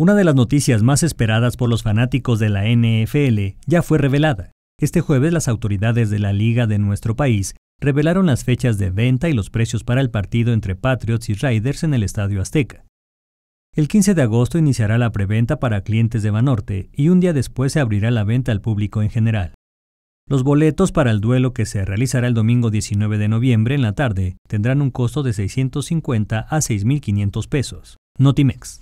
Una de las noticias más esperadas por los fanáticos de la NFL ya fue revelada. Este jueves las autoridades de la liga de nuestro país revelaron las fechas de venta y los precios para el partido entre Patriots y Raiders en el Estadio Azteca. El 15 de agosto iniciará la preventa para clientes de Banorte y un día después se abrirá la venta al público en general. Los boletos para el duelo que se realizará el domingo 19 de noviembre en la tarde tendrán un costo de 650 a 6.500 pesos. Notimex.